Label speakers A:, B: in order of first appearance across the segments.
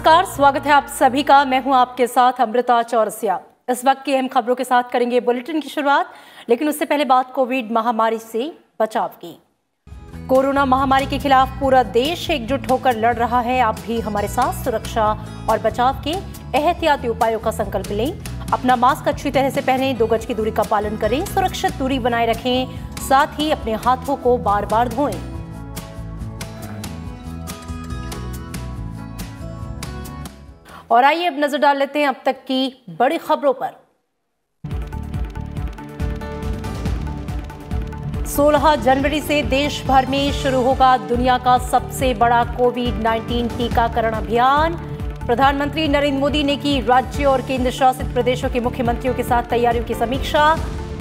A: नमस्कार स्वागत है आप सभी का मैं हूं आपके साथ अमृता चौरसिया इस वक्त की अहम खबरों के साथ करेंगे बुलेटिन की शुरुआत लेकिन उससे पहले बात कोविड महामारी से बचाव की कोरोना महामारी के खिलाफ पूरा देश एकजुट होकर लड़ रहा है आप भी हमारे साथ सुरक्षा और बचाव के एहतियाती उपायों का संकल्प लें अपना मास्क अच्छी तरह से पहनें दो गज की दूरी का पालन करें सुरक्षित दूरी बनाए रखें साथ ही अपने हाथों को बार बार धोएं और आइए अब नजर डाल लेते हैं अब तक की बड़ी खबरों पर 16 जनवरी से देश भर में शुरू होगा दुनिया का सबसे बड़ा कोविड 19 टीकाकरण अभियान प्रधानमंत्री नरेंद्र मोदी ने की राज्य और केंद्र शासित प्रदेशों के मुख्यमंत्रियों के साथ तैयारियों की समीक्षा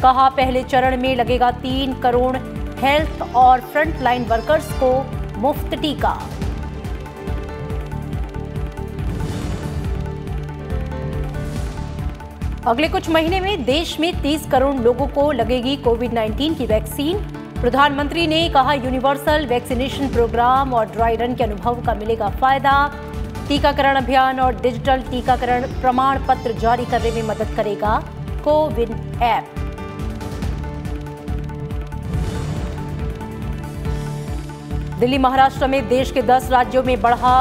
A: कहा पहले चरण में लगेगा तीन करोड़ हेल्थ और फ्रंटलाइन वर्कर्स को मुफ्त टीका अगले कुछ महीने में देश में 30 करोड़ लोगों को लगेगी कोविड 19 की वैक्सीन प्रधानमंत्री ने कहा यूनिवर्सल वैक्सीनेशन प्रोग्राम और ड्राई रन के अनुभव का मिलेगा फायदा टीकाकरण अभियान और डिजिटल टीकाकरण प्रमाण पत्र जारी करने में मदद करेगा कोविन ऐप दिल्ली महाराष्ट्र में देश के 10 राज्यों में बढ़ा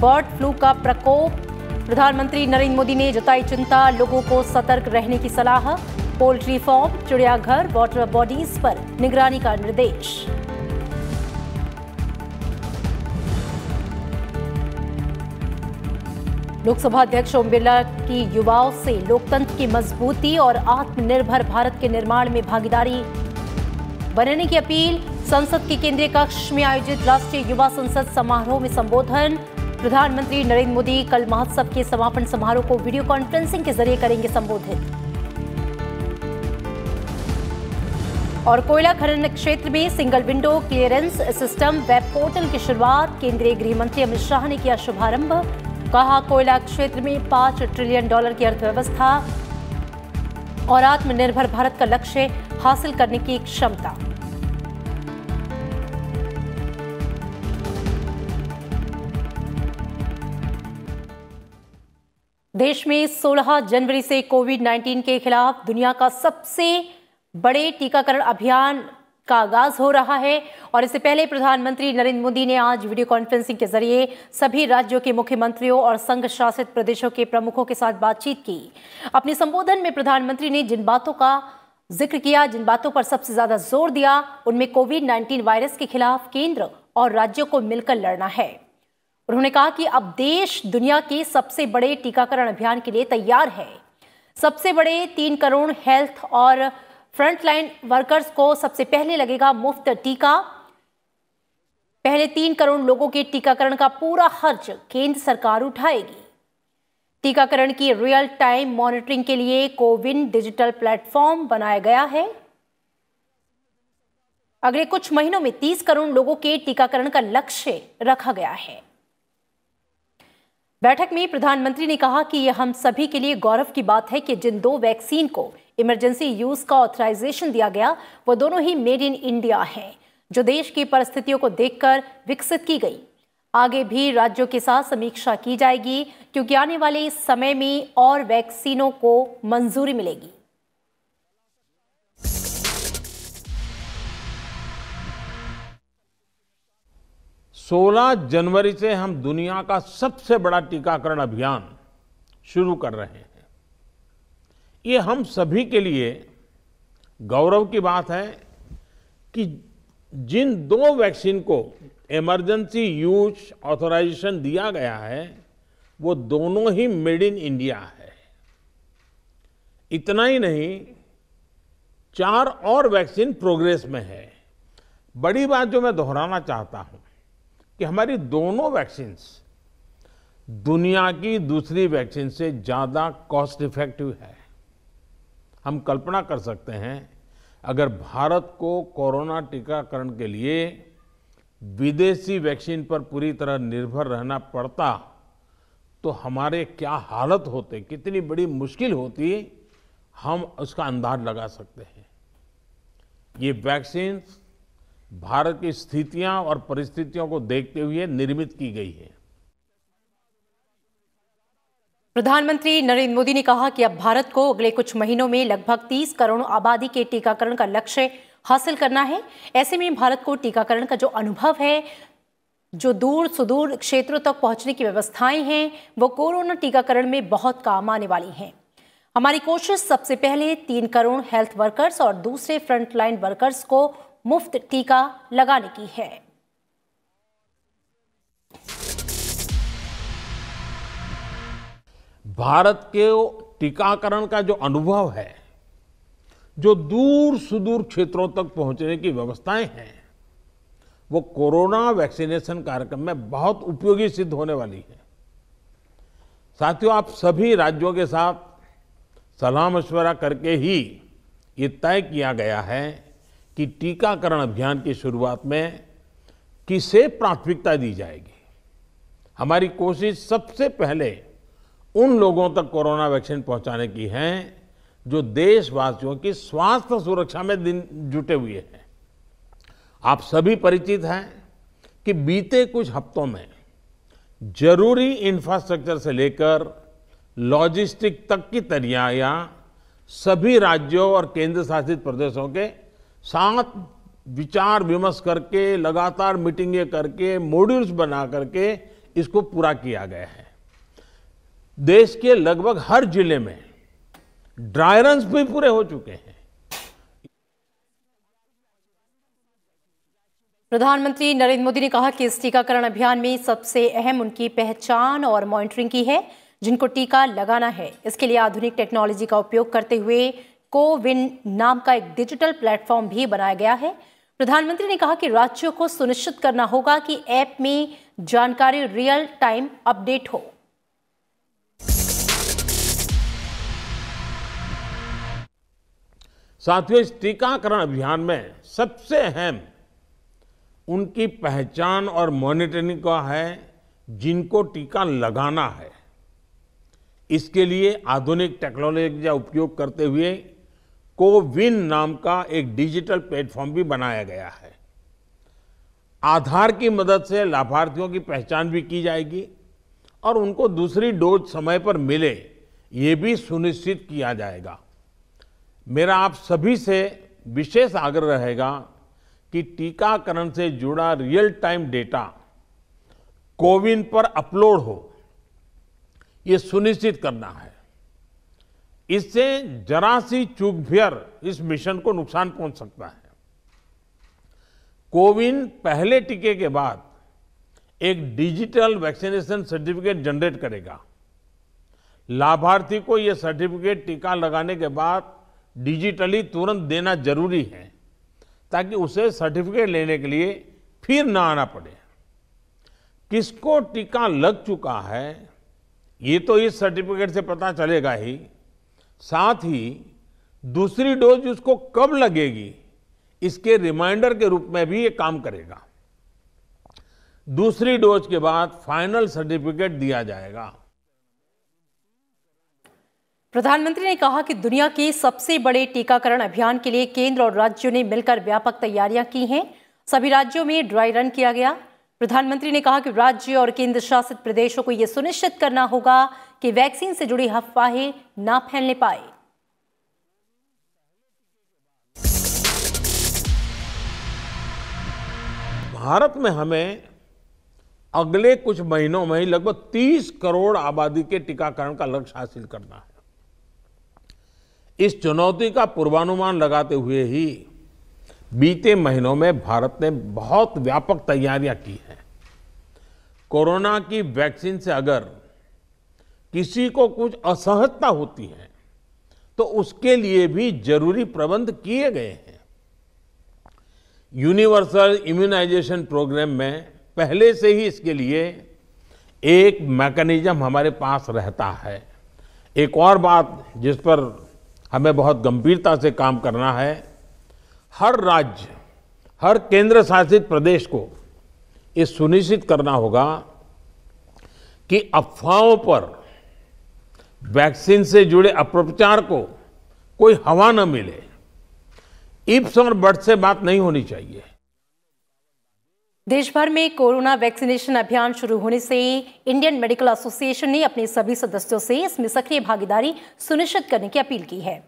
A: बर्ड फ्लू का प्रकोप प्रधानमंत्री नरेंद्र मोदी ने जताई चिंता लोगों को सतर्क रहने की सलाह पोल्ट्री फॉर्म चिड़ियाघर वाटर बॉडीज पर निगरानी का निर्देश लोकसभा अध्यक्ष ओम बिरला की युवाओं से लोकतंत्र की मजबूती और आत्मनिर्भर भारत के निर्माण में भागीदारी बनने की अपील संसद के केंद्रीय कक्ष में आयोजित राष्ट्रीय युवा संसद समारोह में संबोधन प्रधानमंत्री नरेंद्र मोदी कल महोत्सव के समापन समारोह को वीडियो कॉन्फ्रेंसिंग के जरिए करेंगे संबोधित और कोयला खनन क्षेत्र में single window clearance system web portal की शुरुआत केंद्रीय गृह मंत्री अमित शाह ने किया शुभारंभ कहा कोयला क्षेत्र में पांच ट्रिलियन डॉलर की अर्थव्यवस्था और आत्मनिर्भर भारत का लक्ष्य हासिल करने की क्षमता देश में 16 जनवरी से कोविड 19 के खिलाफ दुनिया का सबसे बड़े टीकाकरण अभियान का आगाज हो रहा है और इससे पहले प्रधानमंत्री नरेंद्र मोदी ने आज वीडियो कॉन्फ्रेंसिंग के जरिए सभी राज्यों के मुख्यमंत्रियों और संघ शासित प्रदेशों के प्रमुखों के साथ बातचीत की अपने संबोधन में प्रधानमंत्री ने जिन बातों का जिक्र किया जिन बातों पर सबसे ज्यादा जोर दिया उनमें कोविड 19 वायरस के खिलाफ केंद्र और राज्यों को मिलकर लड़ना है उन्होंने कहा कि अब देश दुनिया के सबसे बड़े टीकाकरण अभियान के लिए तैयार है सबसे बड़े तीन करोड़ हेल्थ और फ्रंटलाइन वर्कर्स को सबसे पहले लगेगा मुफ्त टीका पहले तीन करोड़ लोगों के टीकाकरण का पूरा खर्च केंद्र सरकार उठाएगी टीकाकरण की रियल टाइम मॉनिटरिंग के लिए कोविन डिजिटल प्लेटफॉर्म बनाया गया है अगले कुछ महीनों में 30 करोड़ लोगों के टीकाकरण का लक्ष्य रखा गया है बैठक में प्रधानमंत्री ने कहा कि यह हम सभी के लिए गौरव की बात है कि जिन दो वैक्सीन को इमरजेंसी यूज का ऑथराइजेशन दिया गया वो दोनों ही मेड इन इंडिया हैं जो देश की परिस्थितियों को देखकर विकसित की गई आगे भी राज्यों के साथ समीक्षा की जाएगी क्योंकि आने वाले समय में और वैक्सीनों को मंजूरी मिलेगी
B: 16 जनवरी से हम दुनिया का सबसे बड़ा टीकाकरण अभियान शुरू कर रहे हैं ये हम सभी के लिए गौरव की बात है कि जिन दो वैक्सीन को इमरजेंसी यूज ऑथोराइजेशन दिया गया है वो दोनों ही मेड इन इंडिया है इतना ही नहीं चार और वैक्सीन प्रोग्रेस में है बड़ी बात जो मैं दोहराना चाहता हूं कि हमारी दोनों वैक्सीन्स दुनिया की दूसरी वैक्सीन से ज़्यादा कॉस्ट इफेक्टिव है हम कल्पना कर सकते हैं अगर भारत को कोरोना टीकाकरण के लिए विदेशी वैक्सीन पर पूरी तरह निर्भर रहना पड़ता तो हमारे क्या हालत होते कितनी बड़ी मुश्किल होती हम उसका अंदाज लगा सकते हैं ये वैक्सीन्स भारत की स्थितियां और परिस्थितियों को देखते हुए निर्मित की गई है
A: प्रधानमंत्री नरेंद्र मोदी ने कहा कि अब भारत को अगले कुछ महीनों में लगभग 30 करोड़ आबादी के टीकाकरण का लक्ष्य हासिल करना है ऐसे में भारत को टीकाकरण का जो अनुभव है जो दूर सुदूर क्षेत्रों तक पहुंचने की व्यवस्थाएं हैं वो कोरोना टीकाकरण में बहुत काम आने वाली हैं हमारी कोशिश सबसे पहले तीन करोड़ हेल्थ वर्कर्स और दूसरे फ्रंटलाइन वर्कर्स को मुफ्त टीका लगाने की है
B: भारत के टीकाकरण का जो अनुभव है जो दूर सुदूर क्षेत्रों तक पहुंचने की व्यवस्थाएं हैं वो कोरोना वैक्सीनेशन कार्यक्रम में बहुत उपयोगी सिद्ध होने वाली है साथियों आप सभी राज्यों के साथ सलाह मशवरा करके ही ये तय किया गया है कि टीकाकरण अभियान की शुरुआत में किसे प्राथमिकता दी जाएगी हमारी कोशिश सबसे पहले उन लोगों तक कोरोना वैक्सीन पहुंचाने की है जो देशवासियों की स्वास्थ्य सुरक्षा में दिन जुटे हुए हैं आप सभी परिचित हैं कि बीते कुछ हफ्तों में जरूरी इंफ्रास्ट्रक्चर से लेकर लॉजिस्टिक तक की तैयारियां सभी राज्यों और केंद्र शासित प्रदेशों के साथ विचार विमर्श करके लगातार मीटिंगें करके मॉड्यूल्स बना करके इसको पूरा किया गया है देश के लगभग हर जिले में ड्राई रन्स भी पूरे हो चुके हैं
A: प्रधानमंत्री नरेंद्र मोदी ने कहा कि इस टीकाकरण अभियान में सबसे अहम उनकी पहचान और मॉनिटरिंग की है जिनको टीका लगाना है इसके लिए आधुनिक टेक्नोलॉजी का उपयोग करते हुए को विन नाम का एक डिजिटल प्लेटफॉर्म भी बनाया गया है प्रधानमंत्री ने कहा कि राज्यों को सुनिश्चित करना होगा कि ऐप में जानकारी रियल टाइम अपडेट हो
B: साथियों इस टीकाकरण अभियान में सबसे अहम उनकी पहचान और मॉनिटरिंग का है जिनको टीका लगाना है इसके लिए आधुनिक टेक्नोलॉजी का उपयोग करते हुए कोविन नाम का एक डिजिटल प्लेटफॉर्म भी बनाया गया है आधार की मदद से लाभार्थियों की पहचान भी की जाएगी और उनको दूसरी डोज समय पर मिले ये भी सुनिश्चित किया जाएगा मेरा आप सभी से विशेष आग्रह रहेगा कि टीकाकरण से जुड़ा रियल टाइम डेटा कोविन पर अपलोड हो ये सुनिश्चित करना है इससे जरा सी चूक इस मिशन को नुकसान पहुंच सकता है कोविन पहले टीके के बाद एक डिजिटल वैक्सीनेशन सर्टिफिकेट जनरेट करेगा लाभार्थी को यह सर्टिफिकेट टीका लगाने के बाद डिजिटली तुरंत देना जरूरी है ताकि उसे सर्टिफिकेट लेने के लिए फिर ना आना पड़े किसको टीका लग चुका है ये तो इस सर्टिफिकेट से पता चलेगा ही साथ ही दूसरी डोज उसको कब लगेगी इसके रिमाइंडर के रूप में भी ये काम करेगा दूसरी डोज के बाद फाइनल सर्टिफिकेट दिया जाएगा
A: प्रधानमंत्री ने कहा कि दुनिया के सबसे बड़े टीकाकरण अभियान के लिए केंद्र और राज्यों ने मिलकर व्यापक तैयारियां की हैं सभी राज्यों में ड्राई रन किया गया प्रधानमंत्री ने कहा कि राज्य और केंद्र शासित प्रदेशों को यह सुनिश्चित करना होगा कि वैक्सीन से जुड़ी अफवाहें ना फैलने पाए
B: भारत में हमें अगले कुछ महीनों में ही लगभग 30 करोड़ आबादी के टीकाकरण का लक्ष्य हासिल करना है इस चुनौती का पूर्वानुमान लगाते हुए ही बीते महीनों में भारत ने बहुत व्यापक तैयारियां की कोरोना की वैक्सीन से अगर किसी को कुछ असहजता होती है तो उसके लिए भी जरूरी प्रबंध किए गए हैं यूनिवर्सल इम्यूनाइजेशन प्रोग्राम में पहले से ही इसके लिए एक मैकेनिज्म हमारे पास रहता है एक और बात जिस पर हमें बहुत गंभीरता से काम करना है हर राज्य हर केंद्र शासित प्रदेश को ये सुनिश्चित करना होगा कि अफवाहों पर वैक्सीन से जुड़े अप्रचार को कोई हवा न मिले इप्स और बट से बात नहीं होनी चाहिए
A: देश भर में कोरोना वैक्सीनेशन अभियान शुरू होने से इंडियन मेडिकल एसोसिएशन ने अपने सभी सदस्यों से इसमें सक्रिय भागीदारी सुनिश्चित करने की अपील की है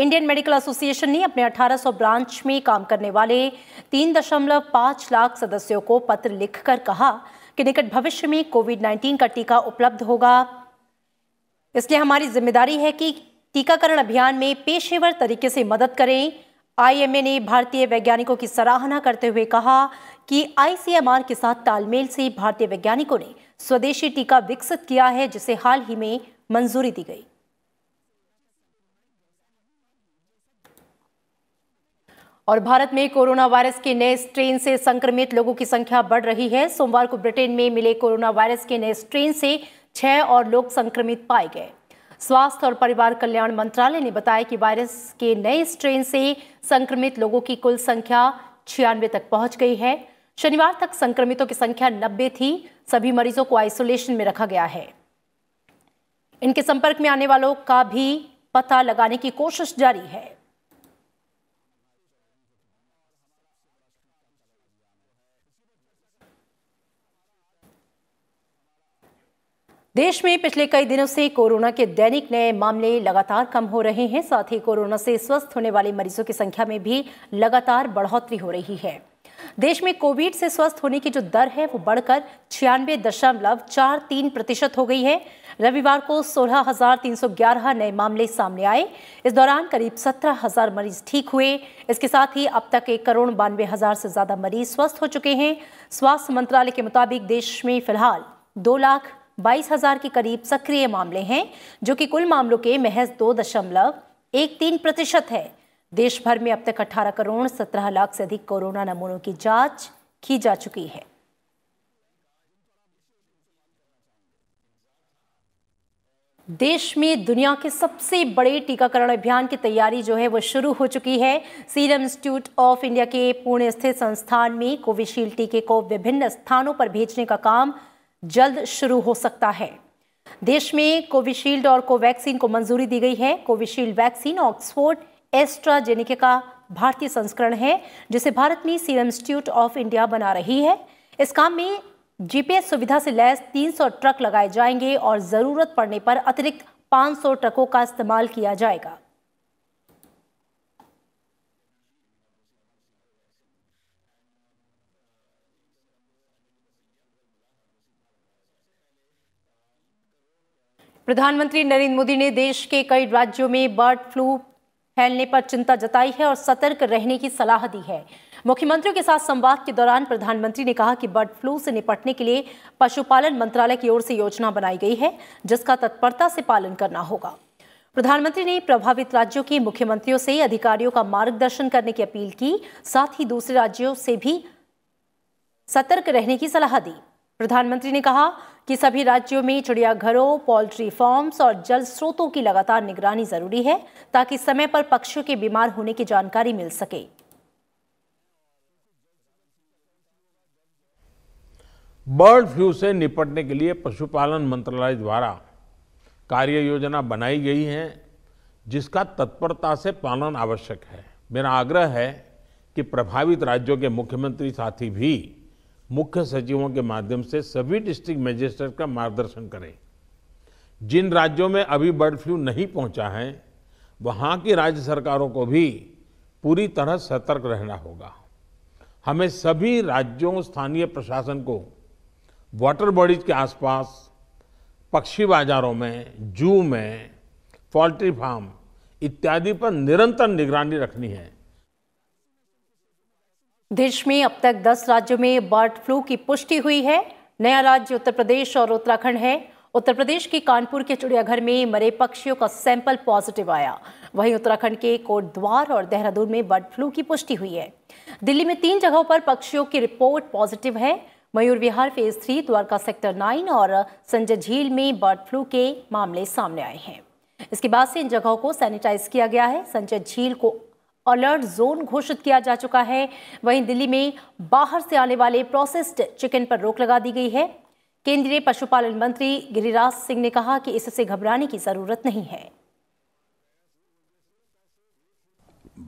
A: इंडियन मेडिकल एसोसिएशन ने अपने 1800 ब्रांच में काम करने वाले तीन दशमलव पांच लाख सदस्यों को पत्र लिखकर कहा कि निकट भविष्य में कोविड 19 का टीका उपलब्ध होगा इसलिए हमारी जिम्मेदारी है कि टीकाकरण अभियान में पेशेवर तरीके से मदद करें आईएमए ने भारतीय वैज्ञानिकों की सराहना करते हुए कहा कि आईसीएमआर के साथ तालमेल से भारतीय वैज्ञानिकों ने स्वदेशी टीका विकसित किया है जिसे हाल ही में मंजूरी दी गई और भारत में कोरोना वायरस के नए स्ट्रेन से संक्रमित लोगों की संख्या बढ़ रही है सोमवार को ब्रिटेन में मिले कोरोना वायरस के नए स्ट्रेन से छह और लोग संक्रमित पाए गए स्वास्थ्य और परिवार कल्याण मंत्रालय ने बताया कि वायरस के नए स्ट्रेन से संक्रमित लोगों की कुल संख्या छियानवे तक पहुंच गई है शनिवार तक संक्रमितों की संख्या नब्बे थी सभी मरीजों को आइसोलेशन में रखा गया है इनके संपर्क में आने वालों का भी पता लगाने की कोशिश जारी है देश में पिछले कई दिनों से कोरोना के दैनिक नए मामले लगातार कम हो रहे हैं साथ ही कोरोना से स्वस्थ होने वाले मरीजों की संख्या में भी लगातार बढ़ोतरी हो रही है देश में कोविड से स्वस्थ होने की जो दर है वो बढ़कर छियानवे दशमलव चार तीन प्रतिशत हो गई है रविवार को सोलह हजार तीन सौ ग्यारह नए मामले सामने आए इस दौरान करीब सत्रह हजार मरीज ठीक हुए इसके साथ ही अब तक एक करोड़ बानवे हजार से ज्यादा मरीज स्वस्थ हो चुके हैं स्वास्थ्य मंत्रालय के मुताबिक देश में फिलहाल दो लाख बाईस हजार के करीब सक्रिय मामले हैं जो कि कुल मामलों के महज दो दशमलव एक तीन प्रतिशत है देश भर में अब तक 18 करोड़ सत्रह लाख से अधिक कोरोना नमूनों की जांच की जा चुकी है देश में दुनिया के सबसे बड़े टीकाकरण अभियान की तैयारी जो है वो शुरू हो चुकी है सीरम इंस्टीट्यूट ऑफ इंडिया के पुणे स्थित संस्थान में कोविशील्ड टीके को विभिन्न स्थानों पर भेजने का काम जल्द शुरू हो सकता है देश में कोविशील्ड और कोवैक्सीन को मंजूरी दी गई है कोविशील्ड वैक्सीन ऑक्सफोर्ड एस्ट्राजेनिका का भारतीय संस्करण है जिसे भारत में सीरम इंस्टीट्यूट ऑफ इंडिया बना रही है इस काम में जीपीएस सुविधा से लैस 300 ट्रक लगाए जाएंगे और ज़रूरत पड़ने पर अतिरिक्त 500 ट्रकों का इस्तेमाल किया जाएगा प्रधानमंत्री नरेंद्र मोदी ने देश के कई राज्यों में बर्ड फ्लू फैलने पर चिंता जताई है और सतर्क रहने की सलाह दी है मुख्यमंत्रियों के साथ संवाद के दौरान प्रधानमंत्री ने कहा कि बर्ड फ्लू से निपटने के लिए पशुपालन मंत्रालय की ओर से योजना बनाई गई है जिसका तत्परता से पालन करना होगा प्रधानमंत्री ने प्रभावित राज्यों के मुख्यमंत्रियों से अधिकारियों का मार्गदर्शन करने की अपील की साथ ही दूसरे राज्यों से भी सतर्क रहने की सलाह दी प्रधानमंत्री ने कहा कि सभी राज्यों में चिड़ियाघरों पोल्ट्री फार्म्स और जल स्रोतों की लगातार निगरानी जरूरी है ताकि समय पर पक्षियों के बीमार होने की जानकारी मिल सके
B: बर्ड फ्लू से निपटने के लिए पशुपालन मंत्रालय द्वारा कार्य योजना बनाई गई है जिसका तत्परता से पालन आवश्यक है मेरा आग्रह है कि प्रभावित राज्यों के मुख्यमंत्री साथी भी मुख्य सचिवों के माध्यम से सभी डिस्ट्रिक्ट मजिस्ट्रेट का मार्गदर्शन करें जिन राज्यों में अभी बर्ड फ्लू नहीं पहुंचा है वहाँ की राज्य सरकारों को भी पूरी तरह सतर्क रहना होगा हमें सभी राज्यों स्थानीय प्रशासन को वाटर बॉडीज के आसपास पक्षी बाजारों में जू में पोल्ट्री फार्म इत्यादि पर निरंतर निगरानी रखनी है
A: देश में अब तक 10 राज्यों में बर्ड फ्लू की पुष्टि हुई है नया राज्य उत्तर प्रदेश और उत्तराखंड है उत्तर प्रदेश के कानपुर के चिड़ियाघर में मरे पक्षियों का सैंपल पॉजिटिव आया वहीं उत्तराखंड के कोटद्वार और देहरादून में बर्ड फ्लू की पुष्टि हुई है दिल्ली में तीन जगहों पर पक्षियों की रिपोर्ट पॉजिटिव है Mayur Vihar phase three Dwarka sector nine और संजय झील में बर्ड फ्लू के मामले सामने आए हैं इसके बाद से इन जगहों को सैनिटाइज किया गया है संजय झील को अलर्ट जोन घोषित किया जा चुका है वहीं दिल्ली में बाहर से आने वाले प्रोसेस्ड चिकन पर रोक लगा दी गई है केंद्रीय पशुपालन मंत्री गिरिराज सिंह ने कहा कि इससे घबराने की जरूरत नहीं है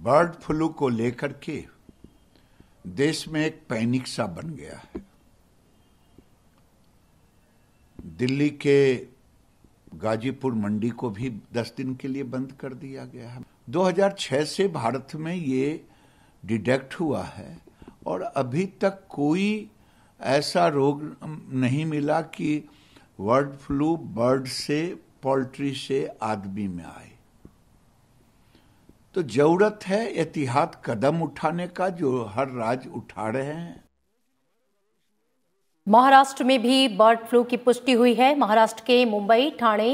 C: बर्ड फ्लू को लेकर के देश में एक पैनिक सा बन गया है दिल्ली के गाजीपुर मंडी को भी दस दिन के लिए बंद कर दिया गया है 2006 से भारत में ये डिटेक्ट हुआ है और अभी तक कोई ऐसा रोग नहीं मिला कि बर्ड फ्लू बर्ड से पोल्ट्री से आदमी में आए तो जरूरत है एहतियात कदम उठाने का जो हर राज्य उठा रहे हैं
A: महाराष्ट्र में भी बर्ड फ्लू की पुष्टि हुई है महाराष्ट्र के मुंबई ठाणे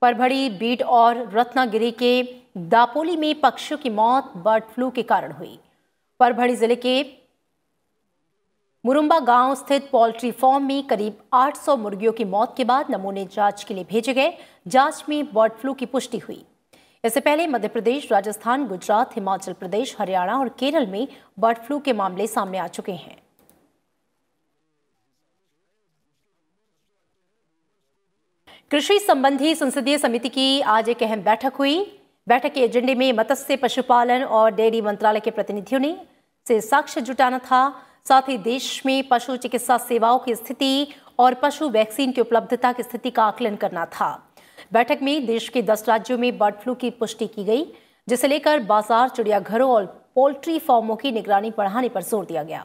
A: परभड़ी बीट और रत्नागिरी के दापोली में पक्षियों की मौत बर्ड फ्लू के कारण हुई परभड़ी जिले के मुरुम्बा गांव स्थित पोल्ट्री फार्म में करीब 800 मुर्गियों की मौत के बाद नमूने जांच के लिए भेजे गए जांच में बर्ड फ्लू की पुष्टि हुई इससे पहले मध्य प्रदेश राजस्थान गुजरात हिमाचल प्रदेश हरियाणा और केरल में बर्ड फ्लू के मामले सामने आ चुके हैं कृषि संबंधी संसदीय समिति की आज एक अहम बैठक हुई बैठक के एजेंडे में मत्स्य पशुपालन और डेयरी मंत्रालय के प्रतिनिधियों ने से साक्ष्य जुटाना था साथ ही देश में पशु चिकित्सा सेवाओं की स्थिति और पशु वैक्सीन की उपलब्धता की स्थिति का आकलन करना था बैठक में देश के दस राज्यों में बर्ड फ्लू की पुष्टि की गई जिसे लेकर बाजार चिड़ियाघरों और पोल्ट्री फार्मों की निगरानी बढ़ाने पर जोर दिया गया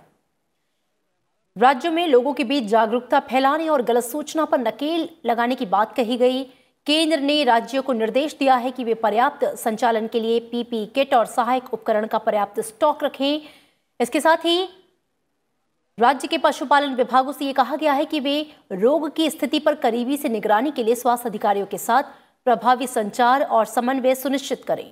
A: राज्यों में लोगों के बीच जागरूकता फैलाने और गलत सूचना पर नकेल लगाने की बात कही गई केंद्र ने राज्यों को निर्देश दिया है कि वे पर्याप्त संचालन के लिए पीपी किट और सहायक उपकरण का पर्याप्त स्टॉक रखें इसके साथ ही राज्य के पशुपालन विभागों से यह कहा गया है कि वे रोग की स्थिति पर करीबी से निगरानी के लिए स्वास्थ्य अधिकारियों के साथ प्रभावी संचार और समन्वय सुनिश्चित करें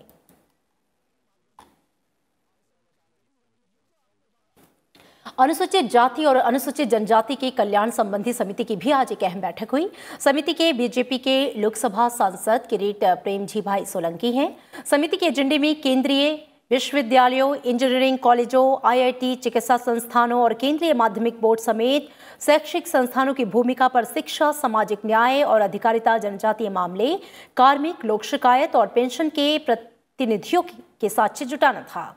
A: अनुसूचित जाति और अनुसूचित जनजाति के कल्याण संबंधी समिति की भी आज एक अहम बैठक हुई समिति के बीजेपी के लोकसभा सांसद किरीट प्रेमजी भाई सोलंकी हैं समिति के एजेंडे में केंद्रीय विश्वविद्यालयों इंजीनियरिंग कॉलेजों आईआईटी चिकित्सा संस्थानों और केंद्रीय माध्यमिक बोर्ड समेत शैक्षिक संस्थानों की भूमिका पर शिक्षा सामाजिक न्याय और अधिकारिता जनजातीय मामले कार्मिक लोक शिकायत और पेंशन के प्रतिनिधियों के साथ जुटाना था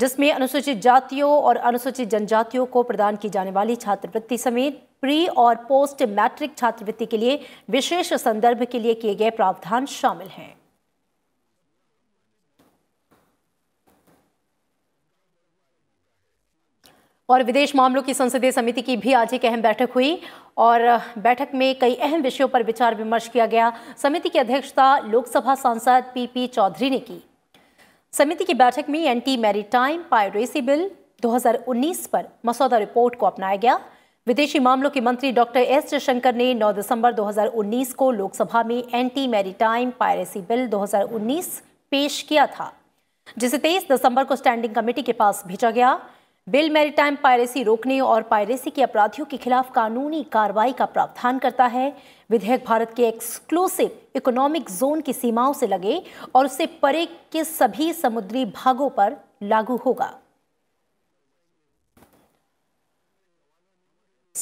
A: जिसमें अनुसूचित जातियों और अनुसूचित जनजातियों को प्रदान की जाने वाली छात्रवृत्ति समेत प्री और पोस्ट मैट्रिक छात्रवृत्ति के लिए विशेष संदर्भ के लिए किए गए प्रावधान शामिल हैं और विदेश मामलों की संसदीय समिति की भी आज एक अहम बैठक हुई और बैठक में कई अहम विषयों पर विचार विमर्श किया गया समिति की अध्यक्षता लोकसभा सांसद पीपी चौधरी ने की समिति की बैठक में एंटी मैरीटाइम पायरेसी बिल 2019 पर मसौदा रिपोर्ट को अपनाया गया विदेशी मामलों के मंत्री डॉक्टर एस जयशंकर ने 9 दिसंबर 2019 को लोकसभा में एंटी मैरीटाइम पायरेसी बिल 2019 पेश किया था जिसे 23 दिसंबर को स्टैंडिंग कमेटी के पास भेजा गया बिल मैरीटाइम पायरेसी रोकने और पायरेसी के अपराधियों के खिलाफ कानूनी कार्रवाई का प्रावधान करता है विधेयक भारत के एक्सक्लूसिव इकोनॉमिक जोन की सीमाओं से लगे और उससे परे के सभी समुद्री भागों पर लागू होगा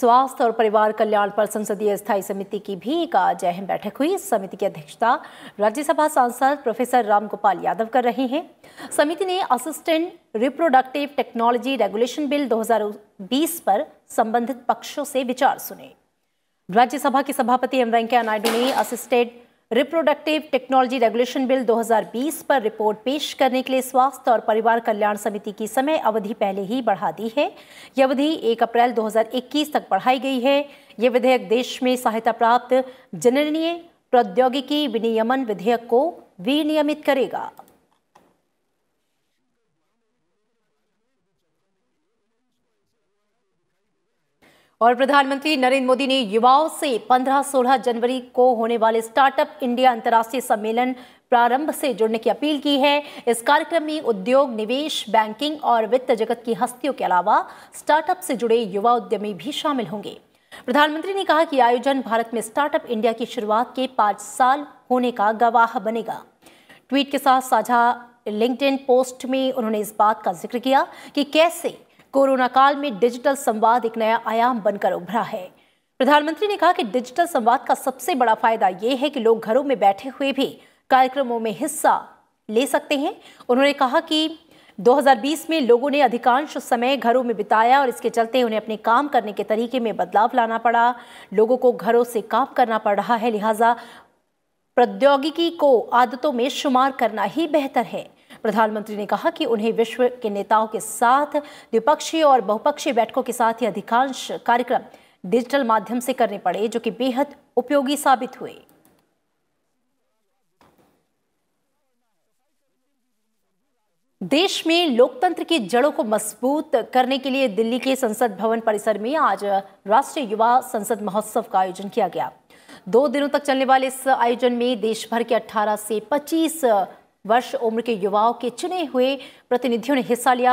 A: स्वास्थ्य और परिवार कल्याण पर संसदीय स्थायी समिति की भी एक आज अहम बैठक हुई समिति की अध्यक्षता राज्यसभा सांसद प्रोफेसर रामगोपाल यादव कर रहे हैं समिति ने assistant reproductive technology regulation bill 2020 पर संबंधित पक्षों से विचार सुने राज्यसभा के सभापति एम वेंकैया नायडू ने assisted reproductive technology regulation bill 2020 पर रिपोर्ट पेश करने के लिए स्वास्थ्य और परिवार कल्याण समिति की समय अवधि पहले ही बढ़ा दी है यह अवधि 1 अप्रैल 2021 तक बढ़ाई गई है यह विधेयक देश में सहायता प्राप्त जननीय प्रौद्योगिकी विनियमन विधेयक को विनियमित करेगा और प्रधानमंत्री नरेंद्र मोदी ने युवाओं से 15-16 जनवरी को होने वाले स्टार्टअप इंडिया अंतर्राष्ट्रीय सम्मेलन प्रारंभ से जुड़ने की अपील की है इस कार्यक्रम में उद्योग निवेश बैंकिंग और वित्त जगत की हस्तियों के अलावा स्टार्टअप से जुड़े युवा उद्यमी भी शामिल होंगे प्रधानमंत्री ने कहा कि आयोजन भारत में स्टार्टअप इंडिया की शुरुआत के पांच साल होने का गवाह बनेगा ट्वीट के साथ साझा लिंक्डइन पोस्ट में उन्होंने इस बात का जिक्र किया कि कैसे कोरोना काल में डिजिटल संवाद एक नया आयाम बनकर उभरा है प्रधानमंत्री ने कहा कि डिजिटल संवाद का सबसे बड़ा फायदा यह है कि लोग घरों में बैठे हुए भी कार्यक्रमों में हिस्सा ले सकते हैं उन्होंने कहा कि 2020 में लोगों ने अधिकांश समय घरों में बिताया और इसके चलते उन्हें अपने काम करने के तरीके में बदलाव लाना पड़ा लोगों को घरों से काम करना पड़ रहा है लिहाजा प्रौद्योगिकी को आदतों में शुमार करना ही बेहतर है प्रधानमंत्री ने कहा कि उन्हें विश्व के नेताओं के साथ द्विपक्षीय और बहुपक्षीय बैठकों के साथ ही अधिकांश कार्यक्रम डिजिटल माध्यम से करने पड़े जो कि बेहद उपयोगी साबित हुए देश में लोकतंत्र की जड़ों को मजबूत करने के लिए दिल्ली के संसद भवन परिसर में आज राष्ट्रीय युवा संसद महोत्सव का आयोजन किया गया दो दिनों तक चलने वाले इस आयोजन में देश भर के 18 से वर्ष उम्र के युवाओं के चुने हुए प्रतिनिधियों ने हिस्सा लिया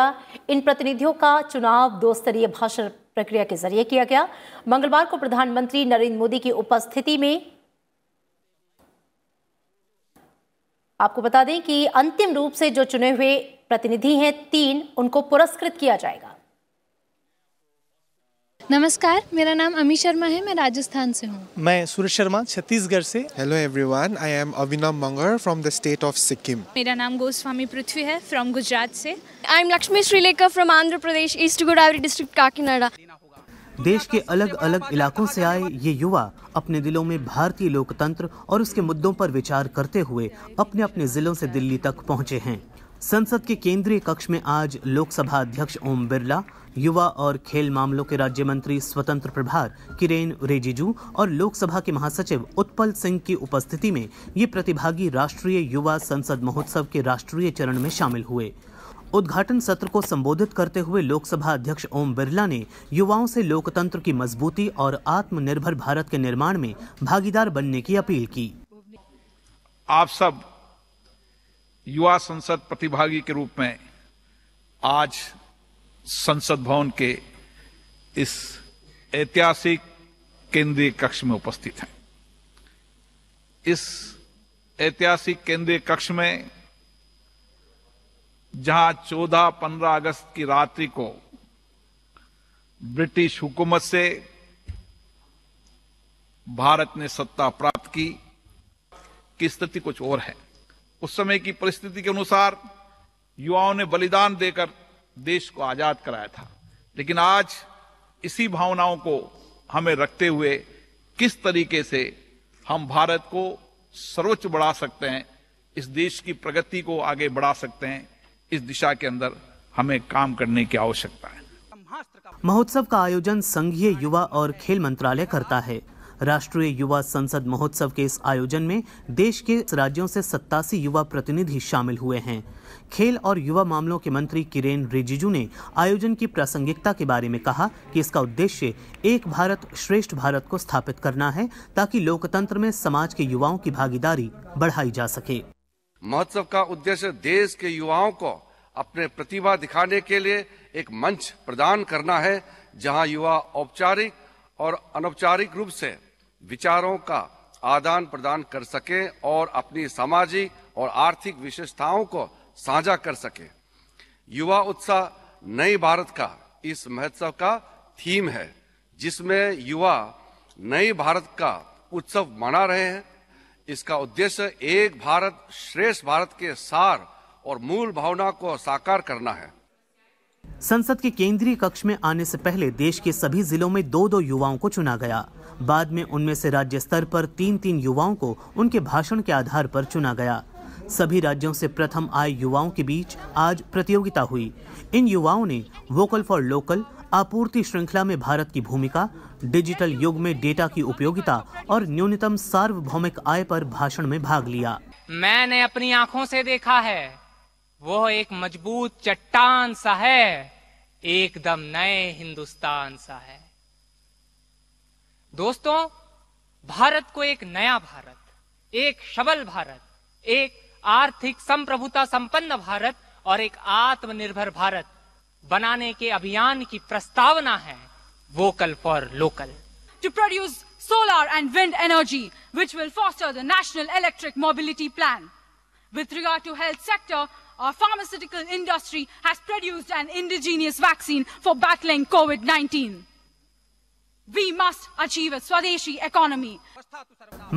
A: इन प्रतिनिधियों का चुनाव दो स्तरीय भाषण प्रक्रिया के जरिए किया गया मंगलवार को प्रधानमंत्री नरेंद्र मोदी की उपस्थिति में आपको बता दें कि अंतिम रूप से जो चुने हुए प्रतिनिधि हैं तीन उनको पुरस्कृत किया जाएगा नमस्कार मेरा नाम अमित शर्मा है मैं राजस्थान से हूँ
D: मैं सूरज शर्मा छत्तीसगढ़ से hello everyone I am Avinam Mangar from the state of Sikkim
A: मेरा नाम गोस्वामी पृथ्वी है फ्रॉम गुजरात से I am Lakshmi Srilekar from Andhra Pradesh east Godavari district Kakinada
D: देश के अलग अलग इलाकों से आए ये युवा अपने दिलों में भारतीय लोकतंत्र और उसके मुद्दों पर विचार करते हुए अपने अपने जिलों से दिल्ली तक पहुंचे हैं संसद के केंद्रीय कक्ष में आज लोकसभा अध्यक्ष ओम बिरला युवा और खेल मामलों के राज्य मंत्री स्वतंत्र प्रभार किरेन रिजिजू और लोकसभा के महासचिव उत्पल सिंह की उपस्थिति में ये प्रतिभागी राष्ट्रीय युवा संसद महोत्सव के राष्ट्रीय चरण में शामिल हुए उद्घाटन सत्र को संबोधित करते हुए लोकसभा अध्यक्ष ओम बिरला ने युवाओं से लोकतंत्र की मजबूती और आत्मनिर्भर भारत के निर्माण में भागीदार बनने की अपील की
C: आप सब युवा संसद प्रतिभागी के रूप में आज संसद भवन के इस ऐतिहासिक केंद्रीय कक्ष में उपस्थित हैं इस ऐतिहासिक केंद्रीय कक्ष में जहां 14-15 अगस्त की रात्रि को ब्रिटिश हुकूमत से भारत ने सत्ता प्राप्त की की स्थिति कुछ और है उस समय की परिस्थिति के अनुसार युवाओं ने बलिदान देकर देश को आजाद कराया था लेकिन आज इसी भावनाओं को हमें रखते हुए किस तरीके से हम भारत को सर्वोच्च बढ़ा सकते हैं इस देश की प्रगति को आगे बढ़ा सकते हैं इस दिशा के अंदर हमें काम करने की आवश्यकता है
D: महोत्सव का आयोजन संघीय युवा और खेल मंत्रालय करता है राष्ट्रीय युवा संसद महोत्सव के इस आयोजन में देश के राज्यों से सत्तासी युवा प्रतिनिधि शामिल हुए हैं खेल और युवा मामलों के मंत्री किरेन रिजिजू ने आयोजन की प्रासंगिकता के बारे में कहा कि इसका उद्देश्य एक भारत श्रेष्ठ भारत को स्थापित करना है ताकि लोकतंत्र में समाज के युवाओं की भागीदारी बढ़ाई जा सके
C: महोत्सव का उद्देश्य देश के युवाओं को अपने प्रतिभा दिखाने के लिए एक मंच प्रदान करना है जहां युवा औपचारिक और अनौपचारिक रूप से विचारों का आदान प्रदान कर सकें और अपनी सामाजिक और आर्थिक विशेषताओं को साझा कर सकें युवा उत्साह नए भारत का इस महोत्सव का थीम है जिसमें युवा नए भारत का उत्सव मना रहे हैं इसका उद्देश्य एक भारत श्रेष्ठ भारत के सार और मूल भावना को साकार करना है
D: संसद के केंद्रीय कक्ष में आने से पहले देश के सभी जिलों में दो दो युवाओं को चुना गया बाद में उनमें से राज्य स्तर पर तीन तीन युवाओं को उनके भाषण के आधार पर चुना गया सभी राज्यों से प्रथम आए युवाओं के बीच आज प्रतियोगिता हुई इन युवाओं ने वोकल फॉर लोकल आपूर्ति श्रृंखला में भारत की भूमिका डिजिटल युग में डेटा की उपयोगिता और न्यूनतम सार्वभौमिक आय पर भाषण में भाग लिया मैंने अपनी आँखों से देखा है वो एक मजबूत चट्टान सा है एकदम नए हिंदुस्तान सा है दोस्तों भारत को एक नया भारत एक सबल भारत एक आर्थिक संप्रभुता संपन्न भारत और एक आत्मनिर्भर भारत बनाने के अभियान की प्रस्तावना है vocal for local
A: to produce solar and wind energy which will foster the national electric mobility plan with regard to health sector our pharmaceutical industry has produced an indigenous vaccine for battling covid-19 we must achieve swadeshi economy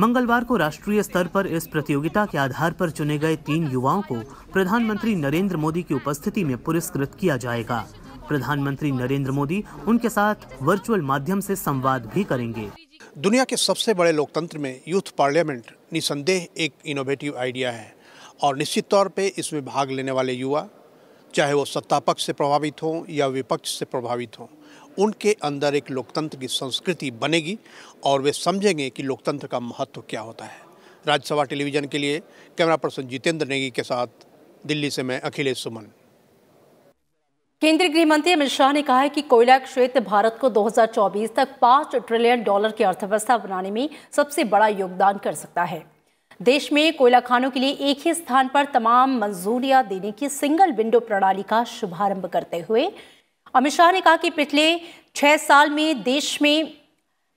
D: मंगलवार को राष्ट्रीय स्तर पर इस प्रतियोगिता के आधार पर चुने गए तीन युवाओं को प्रधानमंत्री नरेंद्र मोदी की उपस्थिति में पुरस्कृत किया जाएगा प्रधानमंत्री नरेंद्र मोदी उनके साथ वर्चुअल माध्यम से संवाद भी करेंगे दुनिया के सबसे बड़े लोकतंत्र में यूथ पार्लियामेंट निसंदेह एक इनोवेटिव आइडिया है और निश्चित तौर पे इसमें भाग लेने वाले युवा चाहे वो सत्ता पक्ष से प्रभावित हों या विपक्ष से प्रभावित हों उनके अंदर एक लोकतंत्र की संस्कृति बनेगी और वे समझेंगे कि लोकतंत्र का महत्व क्या होता है राज्यसभा टेलीविज़न के लिए कैमरा पर्सन जितेंद्र नेगी के साथ दिल्ली से मैं अखिलेश सुमन
A: केंद्रीय गृह मंत्री अमित शाह ने कहा है कि कोयला क्षेत्र भारत को 2024 तक 5 ट्रिलियन डॉलर की अर्थव्यवस्था बनाने में सबसे बड़ा योगदान कर सकता है देश में कोयला खानों के लिए एक ही स्थान पर तमाम मंजूरियां देने की सिंगल विंडो प्रणाली का शुभारंभ करते हुए अमित शाह ने कहा कि पिछले छः साल में देश में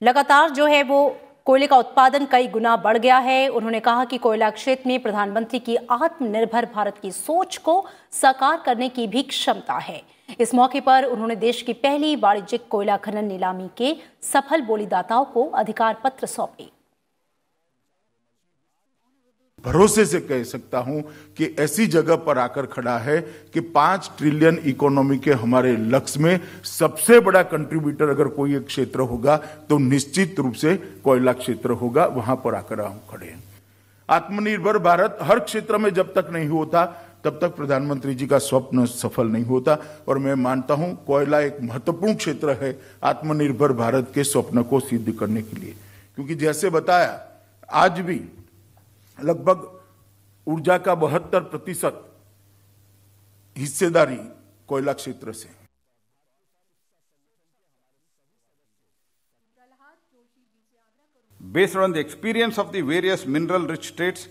A: लगातार जो है वो कोयले का उत्पादन कई गुना बढ़ गया है उन्होंने कहा कि कोयला क्षेत्र में प्रधानमंत्री की आत्मनिर्भर भारत की सोच को साकार करने की भी क्षमता है इस मौके पर उन्होंने देश की पहली वाणिज्यिक कोयला खनन नीलामी के सफल बोलीदाताओं को अधिकार पत्र सौंपे
B: भरोसे से कह सकता हूं कि ऐसी जगह पर आकर खड़ा है कि पांच ट्रिलियन इकोनॉमी के हमारे लक्ष्य में सबसे बड़ा कंट्रीब्यूटर अगर कोई एक क्षेत्र होगा तो निश्चित रूप से कोयला क्षेत्र होगा वहां पर आकर हम खड़े हैं आत्मनिर्भर भारत हर क्षेत्र में जब तक नहीं होता तब तक प्रधानमंत्री जी का स्वप्न सफल नहीं होता और मैं मानता हूं कोयला एक महत्वपूर्ण क्षेत्र है आत्मनिर्भर भारत के स्वप्न को सिद्ध करने के लिए क्योंकि जैसे बताया आज भी लगभग ऊर्जा का बहत्तर प्रतिशत हिस्सेदारी
C: कोयला क्षेत्र से है Based on the experience of the various mineral rich states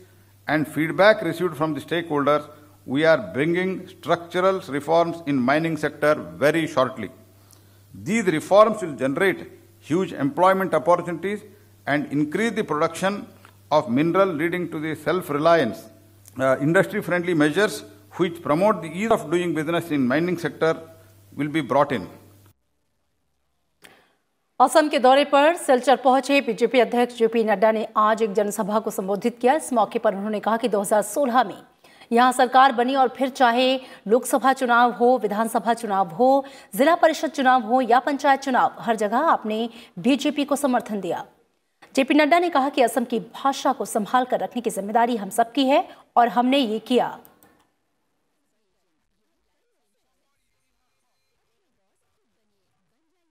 C: and feedback received from the stakeholders, we are bringing structural reforms in mining sector very shortly. These reforms will generate huge employment opportunities and increase the production of mineral leading to the self-reliance, uh, industry-friendly measures which promote the ease of doing business in mining sector will be brought in.
A: Assam के दौरे पर सिलचर पहुंचे BJP अध्यक्ष JP Nadda ने आज एक जनसभा को संबोधित किया इस मौके पर उन्होंने कहा कि 2016 में यहां सरकार बनी और फिर चाहे लोकसभा चुनाव हो विधानसभा चुनाव हो जिला परिषद चुनाव हो या पंचायत चुनाव हर जगह आपने बीजेपी को समर्थन दिया जेपी नड्डा ने कहा कि असम की भाषा को संभाल कर रखने की जिम्मेदारी हम सबकी है और हमने ये किया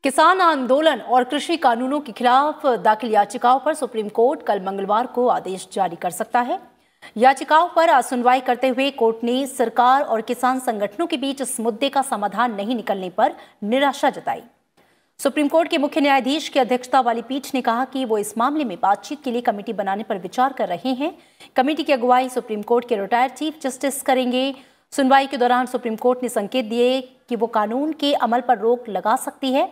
A: किसान आंदोलन और कृषि कानूनों के खिलाफ दाखिल याचिकाओं पर सुप्रीम कोर्ट कल मंगलवार को आदेश जारी कर सकता है याचिकाओं पर आज सुनवाई करते हुए कोर्ट ने सरकार और किसान संगठनों के बीच इस मुद्दे का समाधान नहीं निकलने पर निराशा जताई सुप्रीम कोर्ट के मुख्य न्यायाधीश की अध्यक्षता वाली पीठ ने कहा कि वो इस मामले में बातचीत के लिए कमेटी बनाने पर विचार कर रहे हैं कमेटी की अगुवाई सुप्रीम कोर्ट के रिटायर्ड चीफ जस्टिस करेंगे सुनवाई के दौरान सुप्रीम कोर्ट ने संकेत दिए कि वो कानून के अमल पर रोक लगा सकती है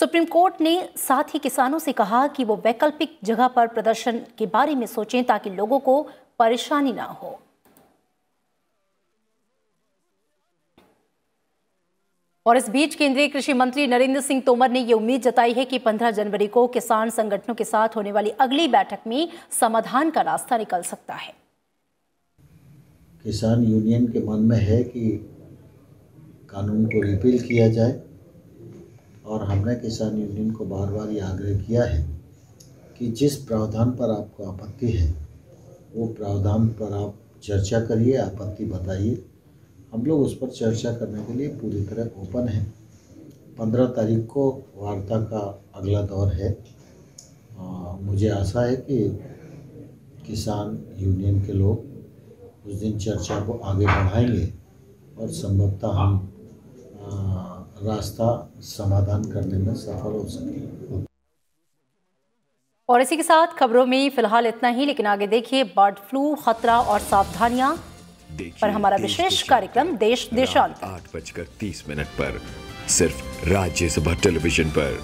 A: सुप्रीम कोर्ट ने साथ ही किसानों से कहा कि वो वैकल्पिक जगह पर प्रदर्शन के बारे में सोचें ताकि लोगों को परेशानी ना हो और इस बीच केंद्रीय कृषि मंत्री नरेंद्र सिंह तोमर ने यह उम्मीद जताई है कि 15 जनवरी को किसान संगठनों के साथ होने वाली अगली बैठक में समाधान का रास्ता निकल सकता है
C: किसान यूनियन के मन में है कि
D: कानून को रिपील किया जाए और हमने किसान यूनियन को बार बार ये आग्रह किया है कि जिस प्रावधान पर आपको आपत्ति है वो
B: प्रावधान पर आप चर्चा करिए आपत्ति बताइए हम लोग उस पर चर्चा करने के लिए पूरी तरह ओपन हैं पंद्रह तारीख को वार्ता का अगला दौर है आ, मुझे आशा है कि किसान यूनियन के लोग उस दिन चर्चा को आगे बढ़ाएंगे और संभवतः हम रास्ता समाधान करने में सफल हो सके
A: और इसी के साथ खबरों में फ़िलहाल इतना ही लेकिन आगे देखिए बर्ड फ्लू खतरा और सावधानियां पर हमारा विशेष कार्यक्रम देश देशांतर आठ
C: बजकर तीस मिनट पर सिर्फ राज्यसभा टेलीविजन पर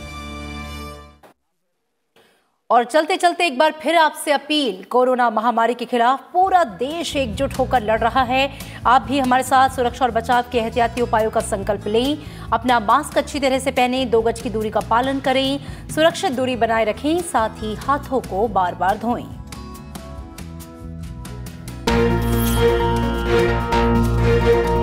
A: और चलते चलते एक बार फिर आपसे अपील कोरोना महामारी के खिलाफ पूरा देश एकजुट होकर लड़ रहा है आप भी हमारे साथ सुरक्षा और बचाव के एहतियाती उपायों का संकल्प लें अपना मास्क अच्छी तरह से पहने दो गज की दूरी का पालन करें सुरक्षित दूरी बनाए रखें साथ ही हाथों को बार बार धोएं Música